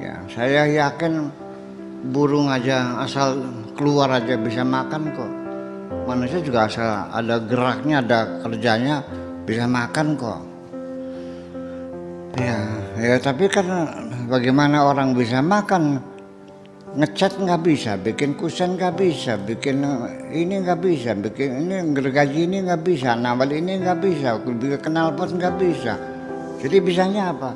Ya, saya yakin burung aja asal keluar aja bisa makan kok. Manusia juga asal ada geraknya, ada kerjanya bisa makan kok. Ya, ya tapi kan bagaimana orang bisa makan? ngecat nggak bisa, bikin kusen nggak bisa, bikin eh, ini nggak bisa, bikin ini gergaji ini nggak bisa, nawal ini nggak bisa, kenal pot nggak bisa. Jadi bisanya apa?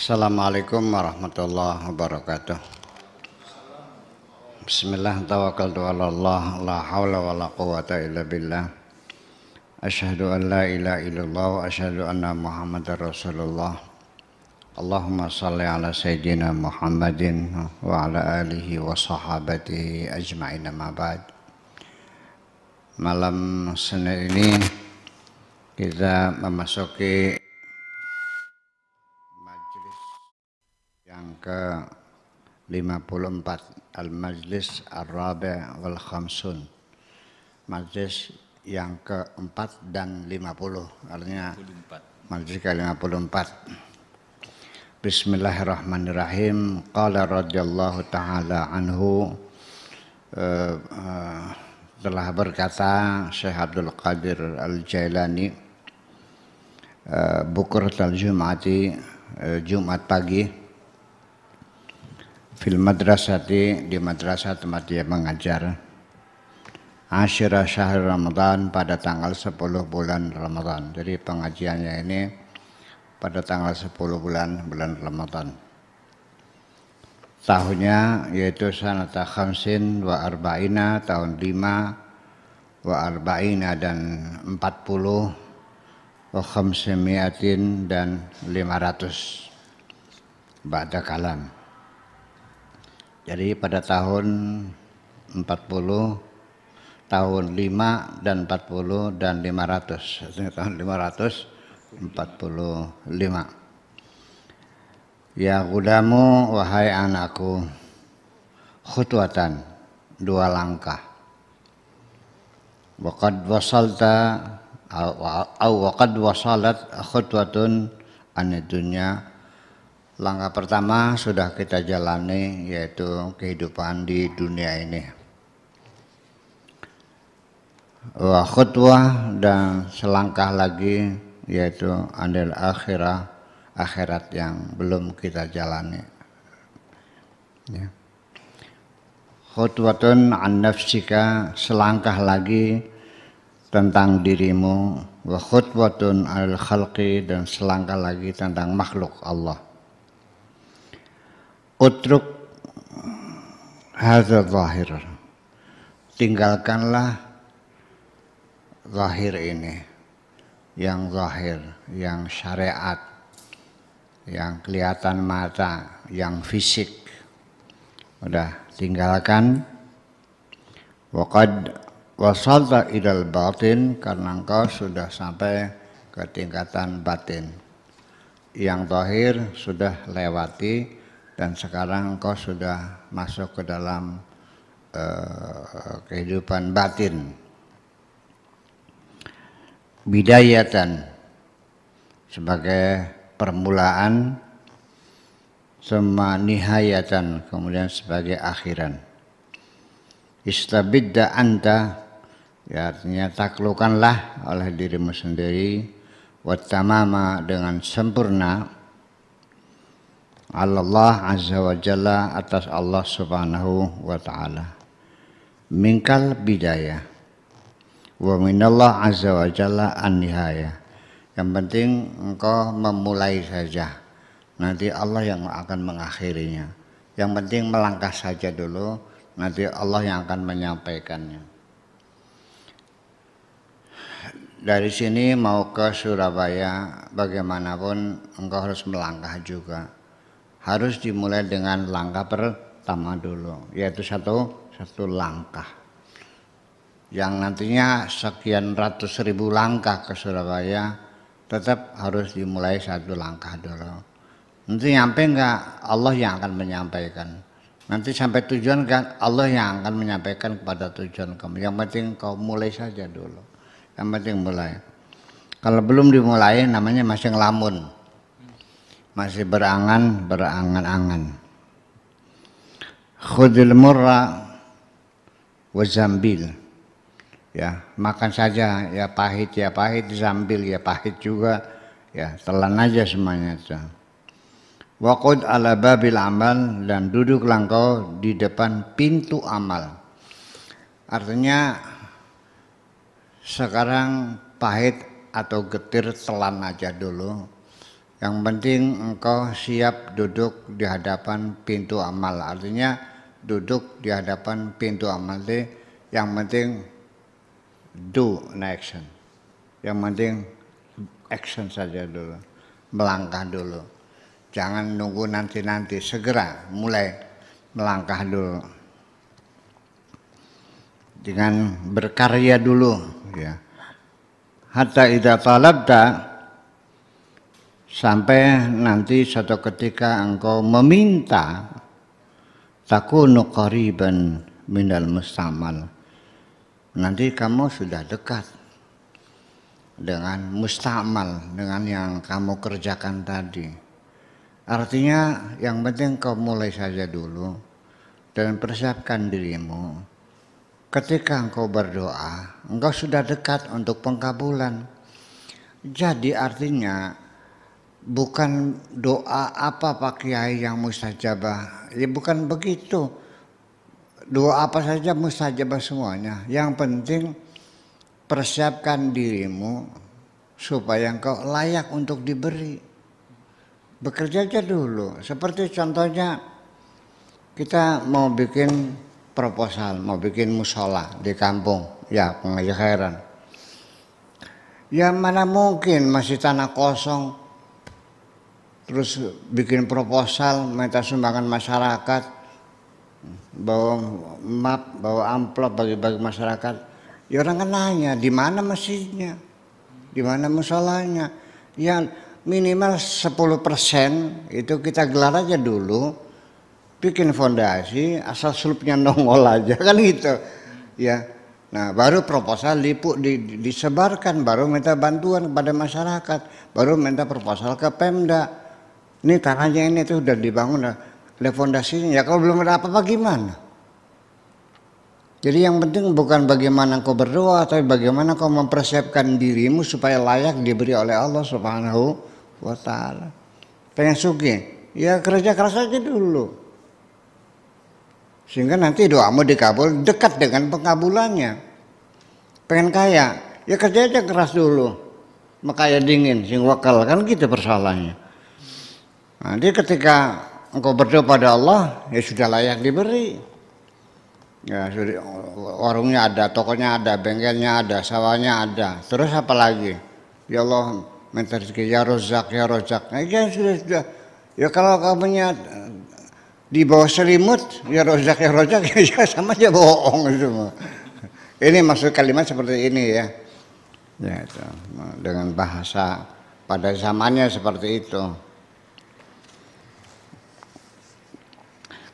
Assalamualaikum warahmatullahi wabarakatuh. Bismillah tawakkaltu ala Allah la haula wala quwata illa billah. Asyhadu an la ilaha illallah wa asyhadu anna Muhammadar Rasulullah. Allahumma shalli ala sayyidina Muhammadin wa ala alihi wa sahabatihi ajma'in ma ba'd. Malam Senin ini kita memasuki yang angka 54 Al-Majlis Ar-Rabi' wal Khamsun Majlis yang ke empat dan 50 artinya 54. Majlis ke-54 Bismillahirrahmanirrahim Qala radhiyallahu ta'ala anhu uh, uh, telah berkata Syekh Abdul Qadir Al-Jailani uh, Bukur tal Jumat pagi fil madrasati di madrasah tempat dia mengajar Asyirah Syahr Ramadan pada tanggal 10 bulan Ramadan. Jadi pengajiannya ini pada tanggal 10 bulan bulan Ramadan. Tahunnya yaitu sanata khamsin wa arba'ina tahun 5 wa arba'ina dan 40 wa khamsimiatin dan 500 ba'da kalam. Jadi pada tahun 40 tahun 5 dan 40 dan 500 tahun 545 Ya gudamu wahai anakku khutwatan dua langkah waqad wasalta aw waqad wasalat khutwatun an dunya Langkah pertama sudah kita jalani yaitu kehidupan di dunia ini. Wa khutwah dan selangkah lagi yaitu andil akhirah akhirat yang belum kita jalani. Ya. Khutwatun an nafsika selangkah lagi tentang dirimu wa khutwatun al khalqi dan selangkah lagi tentang makhluk Allah utruk hadza zahir tinggalkanlah zahir ini yang zahir yang syariat yang kelihatan mata yang fisik udah tinggalkan waqad wasalta idal batin karena engkau sudah sampai ke tingkatan batin yang zahir sudah lewati dan sekarang engkau sudah masuk ke dalam uh, kehidupan batin. Bidayatan sebagai permulaan, sema nihayatan kemudian sebagai akhiran. Istabidda anta ya artinya taklukanlah oleh dirimu sendiri wattamama dengan sempurna Allah azza wa jalla atas Allah subhanahu wa ta'ala minkal bidaya wa minallah azza wa jalla an nihaya yang penting engkau memulai saja nanti Allah yang akan mengakhirinya yang penting melangkah saja dulu nanti Allah yang akan menyampaikannya dari sini mau ke Surabaya bagaimanapun engkau harus melangkah juga harus dimulai dengan langkah pertama dulu yaitu satu satu langkah yang nantinya sekian ratus ribu langkah ke Surabaya tetap harus dimulai satu langkah dulu nanti nyampe enggak Allah yang akan menyampaikan nanti sampai tujuan kan Allah yang akan menyampaikan kepada tujuan kamu yang penting kau mulai saja dulu yang penting mulai kalau belum dimulai namanya masih ngelamun masih berangan berangan-angan khudil murra wa zambil ya makan saja ya pahit ya pahit zambil ya pahit juga ya telan aja semuanya itu waqud ala babil amal dan duduk langkau di depan pintu amal artinya sekarang pahit atau getir telan aja dulu yang penting engkau siap duduk di hadapan pintu amal. Artinya duduk di hadapan pintu amal itu yang penting do an action. Yang penting action saja dulu. Melangkah dulu. Jangan nunggu nanti-nanti, segera mulai melangkah dulu. Dengan berkarya dulu ya. Hatta idza talabta sampai nanti suatu ketika engkau meminta takunu qariban minal mustamal nanti kamu sudah dekat dengan mustamal dengan yang kamu kerjakan tadi artinya yang penting kau mulai saja dulu dan persiapkan dirimu ketika engkau berdoa engkau sudah dekat untuk pengkabulan jadi artinya bukan doa apa Pak Kiai yang mustajabah. Ya bukan begitu. Doa apa saja mustajabah semuanya. Yang penting persiapkan dirimu supaya engkau layak untuk diberi. Bekerja aja dulu. Seperti contohnya kita mau bikin proposal, mau bikin musola di kampung. Ya pengajar heran. Ya mana mungkin masih tanah kosong terus bikin proposal minta sumbangan masyarakat bawa map bawa amplop bagi-bagi masyarakat ya orang kan nanya di mana masjidnya di mana musolanya Ya minimal 10% itu kita gelar aja dulu bikin fondasi asal sulupnya nongol aja kan gitu ya Nah, baru proposal di, di, disebarkan, baru minta bantuan kepada masyarakat, baru minta proposal ke Pemda. Ini tanahnya ini tuh udah dibangun, ada fondasinya. Ya kalau belum ada apa-apa gimana? Jadi yang penting bukan bagaimana kau berdoa, tapi bagaimana kau mempersiapkan dirimu supaya layak diberi oleh Allah Subhanahu wa taala. Pengen suki, ya kerja keras aja dulu. Sehingga nanti doamu dikabul dekat dengan pengabulannya. Pengen kaya, ya kerja aja keras dulu. Makanya dingin, sing wakal kan kita gitu persoalannya. Nah, dia ketika engkau berdoa pada Allah, ya sudah layak diberi. Ya, warungnya ada, tokonya ada, bengkelnya ada, sawahnya ada. Terus apa lagi? Ya Allah, minta rezeki, ya rozak, ya rozak. Nah, ya sudah, sudah. Ya kalau kamunya eh, di bawah selimut, ya rozak, ya rozak, ya sama aja bohong semua. Ini maksud kalimat seperti ini ya. Ya, itu. dengan bahasa pada zamannya seperti itu.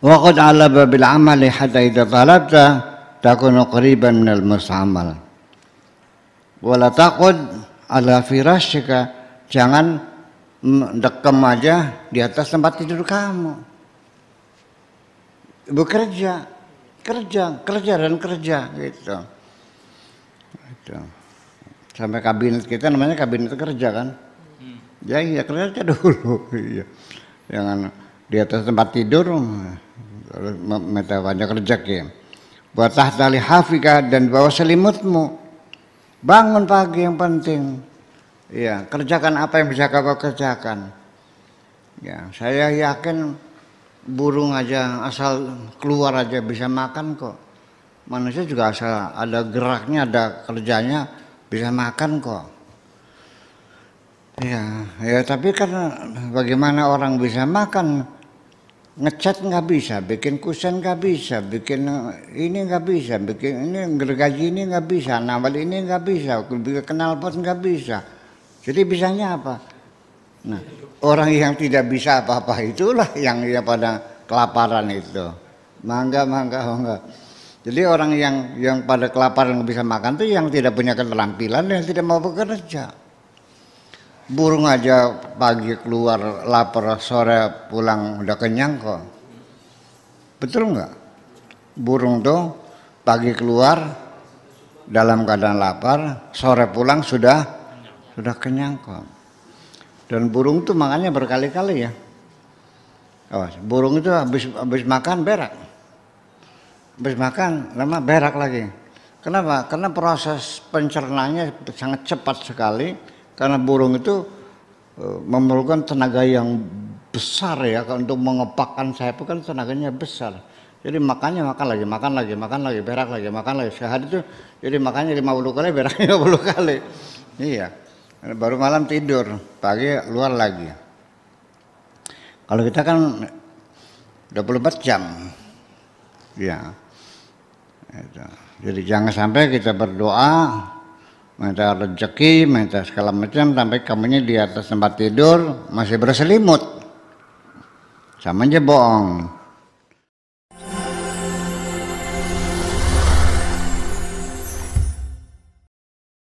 وقد علب بالعمل hatta إذا طلبت تكون قريبا من المستعمل ولا تقعد على firashika jangan dekem aja di atas tempat tidur kamu bekerja kerja kerja dan kerja gitu, gitu. sampai kabinet kita namanya kabinet kerja kan hmm. ya iya, kerja dulu iya. jangan di atas tempat tidur metawanya banyak rezeki Buat tahta hafika dan bawa selimutmu bangun pagi yang penting ya kerjakan apa yang bisa kau kerjakan ya saya yakin burung aja asal keluar aja bisa makan kok manusia juga asal ada geraknya ada kerjanya bisa makan kok ya ya tapi kan bagaimana orang bisa makan ngecat nggak bisa, bikin kusen nggak bisa, bikin eh, ini nggak bisa, bikin ini gergaji ini nggak bisa, nawal ini nggak bisa, bikin kenal pot nggak bisa. Jadi bisanya apa? Nah, orang yang tidak bisa apa-apa itulah yang ya pada kelaparan itu. Mangga, mangga, mangga. Oh, Jadi orang yang yang pada kelaparan nggak bisa makan tuh yang tidak punya keterampilan dan tidak mau bekerja burung aja pagi keluar lapar sore pulang udah kenyang kok betul nggak burung tuh pagi keluar dalam keadaan lapar sore pulang sudah sudah kenyang kok dan burung tuh makannya berkali-kali ya oh, burung itu habis habis makan berak habis makan lama berak lagi kenapa karena proses pencernanya sangat cepat sekali karena burung itu e, memerlukan tenaga yang besar ya untuk mengepakkan sayap kan tenaganya besar. Jadi makannya makan lagi, makan lagi, makan lagi, berak lagi, makan lagi. Sehari itu jadi makannya 50 kali, beraknya 50 kali. Iya. Baru malam tidur, pagi luar lagi. Kalau kita kan 24 jam. ya. Jadi jangan sampai kita berdoa minta rezeki, minta segala macam sampai kamunya di atas tempat tidur masih berselimut. Sama aja bohong.